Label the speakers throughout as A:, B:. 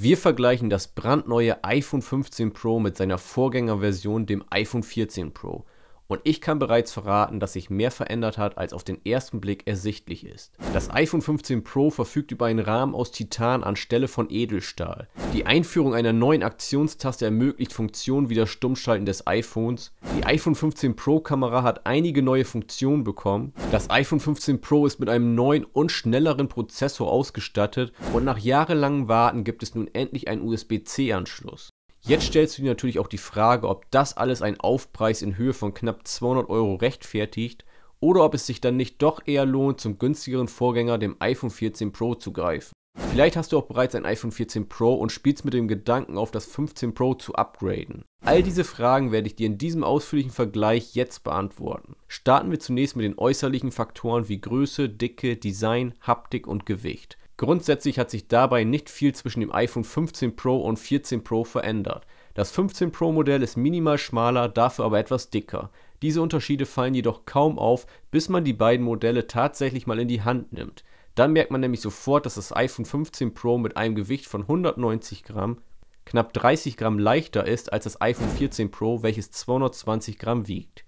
A: Wir vergleichen das brandneue iPhone 15 Pro mit seiner Vorgängerversion, dem iPhone 14 Pro. Und ich kann bereits verraten, dass sich mehr verändert hat, als auf den ersten Blick ersichtlich ist. Das iPhone 15 Pro verfügt über einen Rahmen aus Titan anstelle von Edelstahl. Die Einführung einer neuen Aktionstaste ermöglicht Funktionen wie das Stummschalten des iPhones. Die iPhone 15 Pro Kamera hat einige neue Funktionen bekommen. Das iPhone 15 Pro ist mit einem neuen und schnelleren Prozessor ausgestattet und nach jahrelangem Warten gibt es nun endlich einen USB-C-Anschluss. Jetzt stellst du dir natürlich auch die Frage, ob das alles einen Aufpreis in Höhe von knapp 200 Euro rechtfertigt oder ob es sich dann nicht doch eher lohnt, zum günstigeren Vorgänger, dem iPhone 14 Pro, zu greifen. Vielleicht hast du auch bereits ein iPhone 14 Pro und spielst mit dem Gedanken, auf das 15 Pro zu upgraden. All diese Fragen werde ich dir in diesem ausführlichen Vergleich jetzt beantworten. Starten wir zunächst mit den äußerlichen Faktoren wie Größe, Dicke, Design, Haptik und Gewicht. Grundsätzlich hat sich dabei nicht viel zwischen dem iPhone 15 Pro und 14 Pro verändert. Das 15 Pro Modell ist minimal schmaler, dafür aber etwas dicker. Diese Unterschiede fallen jedoch kaum auf, bis man die beiden Modelle tatsächlich mal in die Hand nimmt. Dann merkt man nämlich sofort, dass das iPhone 15 Pro mit einem Gewicht von 190 Gramm knapp 30 Gramm leichter ist als das iPhone 14 Pro, welches 220 Gramm wiegt.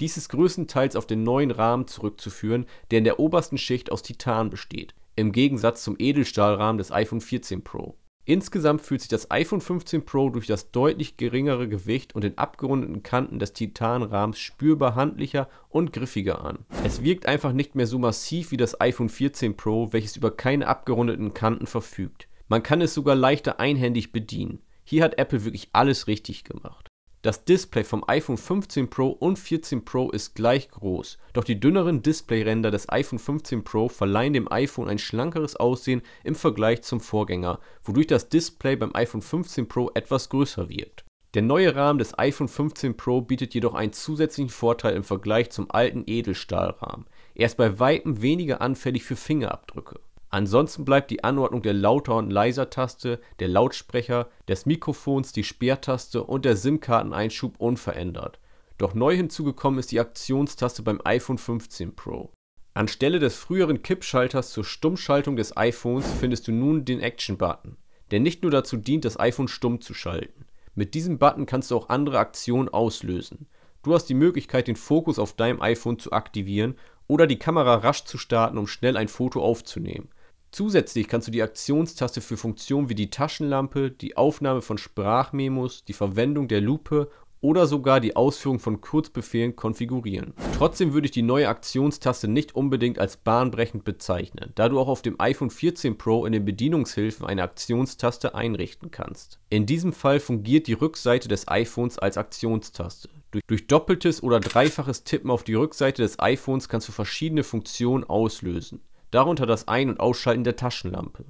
A: Dies ist größtenteils auf den neuen Rahmen zurückzuführen, der in der obersten Schicht aus Titan besteht im Gegensatz zum Edelstahlrahmen des iPhone 14 Pro. Insgesamt fühlt sich das iPhone 15 Pro durch das deutlich geringere Gewicht und den abgerundeten Kanten des Titanrahmens spürbar handlicher und griffiger an. Es wirkt einfach nicht mehr so massiv wie das iPhone 14 Pro, welches über keine abgerundeten Kanten verfügt. Man kann es sogar leichter einhändig bedienen. Hier hat Apple wirklich alles richtig gemacht. Das Display vom iPhone 15 Pro und 14 Pro ist gleich groß, doch die dünneren Displayränder des iPhone 15 Pro verleihen dem iPhone ein schlankeres Aussehen im Vergleich zum Vorgänger, wodurch das Display beim iPhone 15 Pro etwas größer wirkt. Der neue Rahmen des iPhone 15 Pro bietet jedoch einen zusätzlichen Vorteil im Vergleich zum alten Edelstahlrahmen. Er ist bei weitem weniger anfällig für Fingerabdrücke. Ansonsten bleibt die Anordnung der Lauter- und Leiser-Taste, der Lautsprecher, des Mikrofons, die Sperrtaste und der SIM-Karteneinschub unverändert. Doch neu hinzugekommen ist die Aktionstaste beim iPhone 15 Pro. Anstelle des früheren Kippschalters zur Stummschaltung des iPhones findest du nun den Action-Button, der nicht nur dazu dient, das iPhone stumm zu schalten. Mit diesem Button kannst du auch andere Aktionen auslösen. Du hast die Möglichkeit, den Fokus auf deinem iPhone zu aktivieren oder die Kamera rasch zu starten, um schnell ein Foto aufzunehmen. Zusätzlich kannst du die Aktionstaste für Funktionen wie die Taschenlampe, die Aufnahme von Sprachmemos, die Verwendung der Lupe oder sogar die Ausführung von Kurzbefehlen konfigurieren. Trotzdem würde ich die neue Aktionstaste nicht unbedingt als bahnbrechend bezeichnen, da du auch auf dem iPhone 14 Pro in den Bedienungshilfen eine Aktionstaste einrichten kannst. In diesem Fall fungiert die Rückseite des iPhones als Aktionstaste. Durch, doppeltes oder dreifaches Tippen auf die Rückseite des iPhones kannst du verschiedene Funktionen auslösen darunter das Ein- und Ausschalten der Taschenlampe.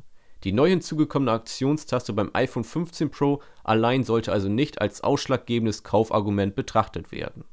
A: Die neu hinzugekommene Aktionstaste beim iPhone 15 Pro allein sollte also nicht als ausschlaggebendes Kaufargument betrachtet werden.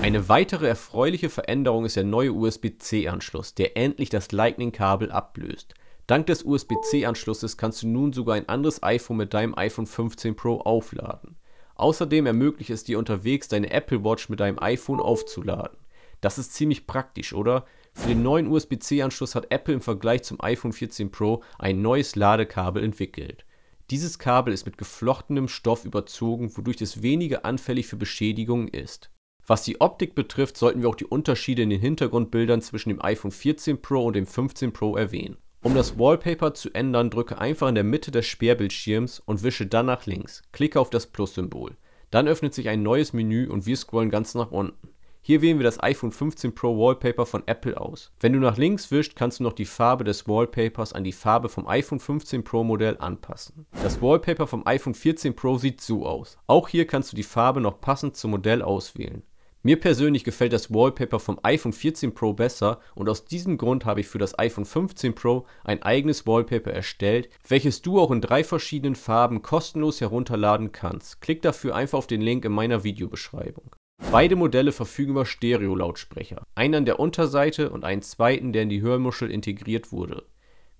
A: Eine weitere erfreuliche Veränderung ist der neue USB-C-Anschluss, der endlich das Lightning-Kabel ablöst. Dank des USB-C-Anschlusses kannst du nun sogar ein anderes iPhone mit deinem iPhone 15 Pro aufladen. Außerdem ermöglicht es dir unterwegs, deine Apple Watch mit deinem iPhone aufzuladen. Das ist ziemlich praktisch, oder? Für den neuen USB-C-Anschluss hat Apple im Vergleich zum iPhone 14 Pro ein neues Ladekabel entwickelt. Dieses Kabel ist mit geflochtenem Stoff überzogen, wodurch es weniger anfällig für Beschädigungen ist. Was die Optik betrifft, sollten wir auch die Unterschiede in den Hintergrundbildern zwischen dem iPhone 14 Pro und dem 15 Pro erwähnen. Um das Wallpaper zu ändern, drücke einfach in der Mitte des Sperrbildschirms und wische dann nach links. Klicke auf das Plus-Symbol. Dann öffnet sich ein neues Menü und wir scrollen ganz nach unten. Hier wählen wir das iPhone 15 Pro Wallpaper von Apple aus. Wenn du nach links wischst, kannst du noch die Farbe des Wallpapers an die Farbe vom iPhone 15 Pro Modell anpassen. Das Wallpaper vom iPhone 14 Pro sieht so aus. Auch hier kannst du die Farbe noch passend zum Modell auswählen. Mir persönlich gefällt das Wallpaper vom iPhone 14 Pro besser und aus diesem Grund habe ich für das iPhone 15 Pro ein eigenes Wallpaper erstellt, welches du auch in drei verschiedenen Farben kostenlos herunterladen kannst. Klick dafür einfach auf den Link in meiner Videobeschreibung. Beide Modelle verfügen über Stereo-Lautsprecher, einen an der Unterseite und einen zweiten, der in die Hörmuschel integriert wurde.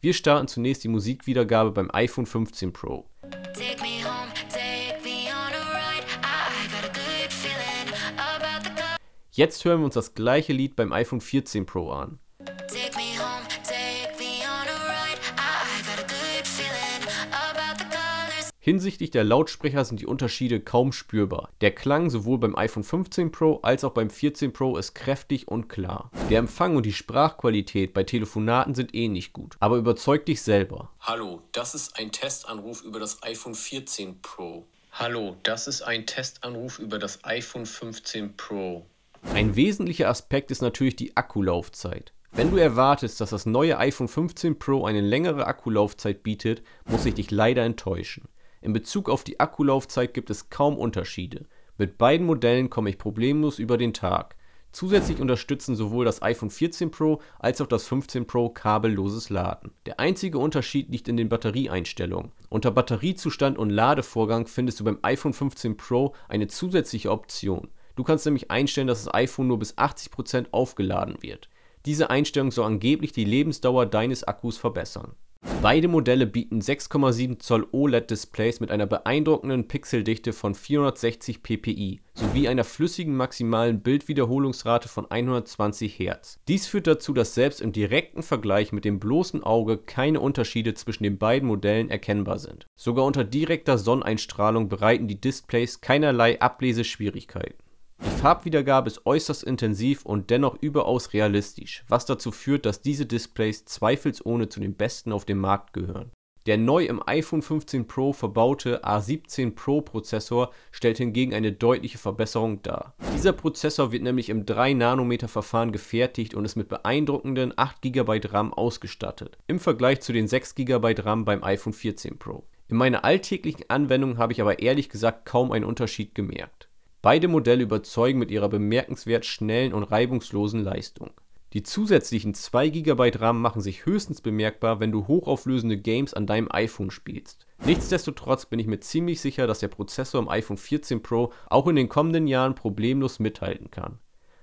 A: Wir starten zunächst die Musikwiedergabe beim iPhone 15 Pro. Jetzt hören wir uns das gleiche Lied beim iPhone 14 Pro an. Hinsichtlich der Lautsprecher sind die Unterschiede kaum spürbar. Der Klang sowohl beim iPhone 15 Pro als auch beim 14 Pro ist kräftig und klar. Der Empfang und die Sprachqualität bei Telefonaten sind ähnlich eh gut, aber überzeug dich selber. Hallo, das ist ein Testanruf über das iPhone 14 Pro. Hallo, das ist ein Testanruf über das iPhone 15 Pro. Ein wesentlicher Aspekt ist natürlich die Akkulaufzeit. Wenn du erwartest, dass das neue iPhone 15 Pro eine längere Akkulaufzeit bietet, muss ich dich leider enttäuschen. In Bezug auf die Akkulaufzeit gibt es kaum Unterschiede. Mit beiden Modellen komme ich problemlos über den Tag. Zusätzlich unterstützen sowohl das iPhone 14 Pro als auch das 15 Pro kabelloses Laden. Der einzige Unterschied liegt in den Batterieeinstellungen. Unter Batteriezustand und Ladevorgang findest du beim iPhone 15 Pro eine zusätzliche Option. Du kannst nämlich einstellen, dass das iPhone nur bis 80% aufgeladen wird. Diese Einstellung soll angeblich die Lebensdauer deines Akkus verbessern. Beide Modelle bieten 6,7 Zoll OLED-Displays mit einer beeindruckenden Pixeldichte von 460 ppi sowie einer flüssigen maximalen Bildwiederholungsrate von 120 Hertz. Dies führt dazu, dass selbst im direkten Vergleich mit dem bloßen Auge keine Unterschiede zwischen den beiden Modellen erkennbar sind. Sogar unter direkter Sonneneinstrahlung bereiten die Displays keinerlei Ableseschwierigkeiten die Farbwiedergabe ist äußerst intensiv und dennoch überaus realistisch, was dazu führt, dass diese Displays zweifelsohne zu den besten auf dem Markt gehören. Der neu im iPhone 15 Pro verbaute A17 Pro Prozessor stellt hingegen eine deutliche Verbesserung dar. Dieser Prozessor wird nämlich im 3 nanometer Verfahren gefertigt und ist mit beeindruckenden 8 GB RAM ausgestattet, im Vergleich zu den 6 GB RAM beim iPhone 14 Pro. In meiner alltäglichen Anwendung habe ich aber ehrlich gesagt kaum einen Unterschied gemerkt. Beide Modelle überzeugen mit ihrer bemerkenswert schnellen und reibungslosen Leistung. Die zusätzlichen 2 GB RAM machen sich höchstens bemerkbar, wenn du hochauflösende Games an deinem iPhone spielst. Nichtsdestotrotz bin ich mir ziemlich sicher, dass der Prozessor im iPhone 14 Pro auch in den kommenden Jahren problemlos mithalten kann.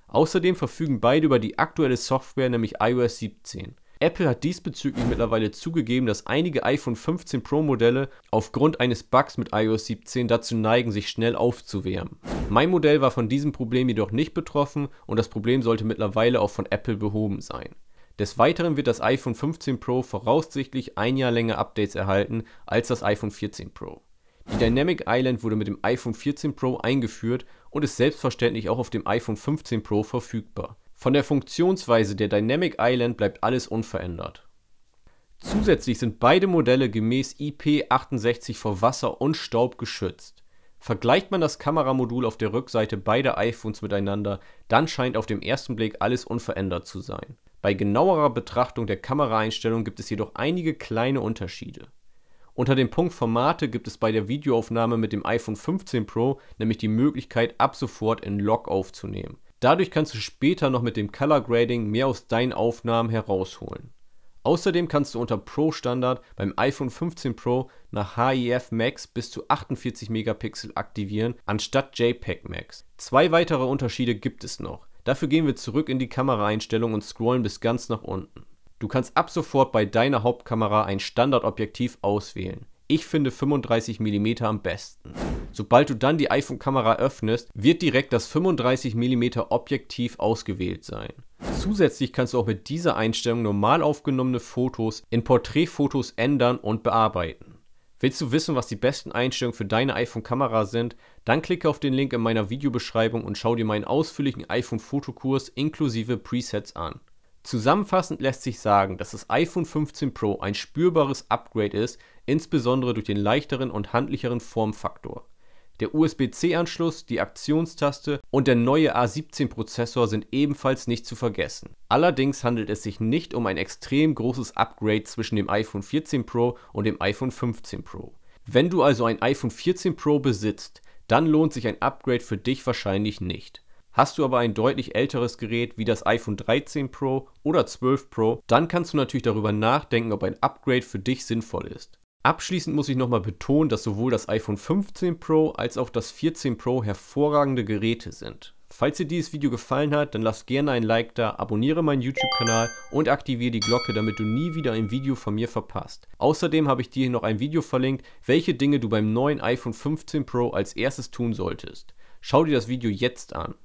A: Außerdem verfügen beide über die aktuelle Software, nämlich iOS 17. Apple hat diesbezüglich mittlerweile zugegeben, dass einige iPhone 15 Pro Modelle aufgrund eines Bugs mit iOS 17 dazu neigen, sich schnell aufzuwärmen. Mein Modell war von diesem Problem jedoch nicht betroffen und das Problem sollte mittlerweile auch von Apple behoben sein. Des Weiteren wird das iPhone 15 Pro voraussichtlich ein Jahr länger Updates erhalten als das iPhone 14 Pro. Die Dynamic Island wurde mit dem iPhone 14 Pro eingeführt und ist selbstverständlich auch auf dem iPhone 15 Pro verfügbar. Von der Funktionsweise der Dynamic Island bleibt alles unverändert. Zusätzlich sind beide Modelle gemäß IP68 vor Wasser und Staub geschützt. Vergleicht man das Kameramodul auf der Rückseite beider iPhones miteinander, dann scheint auf dem ersten Blick alles unverändert zu sein. Bei genauerer Betrachtung der Kameraeinstellung gibt es jedoch einige kleine Unterschiede. Unter dem Punkt Formate gibt es bei der Videoaufnahme mit dem iPhone 15 Pro nämlich die Möglichkeit, ab sofort in Log aufzunehmen. Dadurch kannst du später noch mit dem Color Grading mehr aus deinen Aufnahmen herausholen. Außerdem kannst du unter Pro Standard beim iPhone 15 Pro nach HIF Max bis zu 48 Megapixel aktivieren anstatt JPEG Max. Zwei weitere Unterschiede gibt es noch. Dafür gehen wir zurück in die Kameraeinstellung und scrollen bis ganz nach unten. Du kannst ab sofort bei deiner Hauptkamera ein Standardobjektiv auswählen. Ich finde 35 mm am besten. Sobald du dann die iPhone-Kamera öffnest, wird direkt das 35 mm Objektiv ausgewählt sein. Zusätzlich kannst du auch mit dieser Einstellung normal aufgenommene Fotos in Porträtfotos ändern und bearbeiten. Willst du wissen, was die besten Einstellungen für deine iPhone-Kamera sind? Dann klicke auf den Link in meiner Videobeschreibung und schau dir meinen ausführlichen iPhone-Fotokurs inklusive Presets an. Zusammenfassend lässt sich sagen, dass das iPhone 15 Pro ein spürbares Upgrade ist insbesondere durch den leichteren und handlicheren Formfaktor. Der USB-C-Anschluss, die Aktionstaste und der neue A17-Prozessor sind ebenfalls nicht zu vergessen. Allerdings handelt es sich nicht um ein extrem großes Upgrade zwischen dem iPhone 14 Pro und dem iPhone 15 Pro. Wenn du also ein iPhone 14 Pro besitzt, dann lohnt sich ein Upgrade für dich wahrscheinlich nicht. Hast du aber ein deutlich älteres Gerät wie das iPhone 13 Pro oder 12 Pro, dann kannst du natürlich darüber nachdenken, ob ein Upgrade für dich sinnvoll ist. Abschließend muss ich nochmal betonen, dass sowohl das iPhone 15 Pro als auch das 14 Pro hervorragende Geräte sind. Falls dir dieses Video gefallen hat, dann lass gerne ein Like da, abonniere meinen YouTube-Kanal und aktiviere die Glocke, damit du nie wieder ein Video von mir verpasst. Außerdem habe ich dir hier noch ein Video verlinkt, welche Dinge du beim neuen iPhone 15 Pro als erstes tun solltest. Schau dir das Video jetzt an.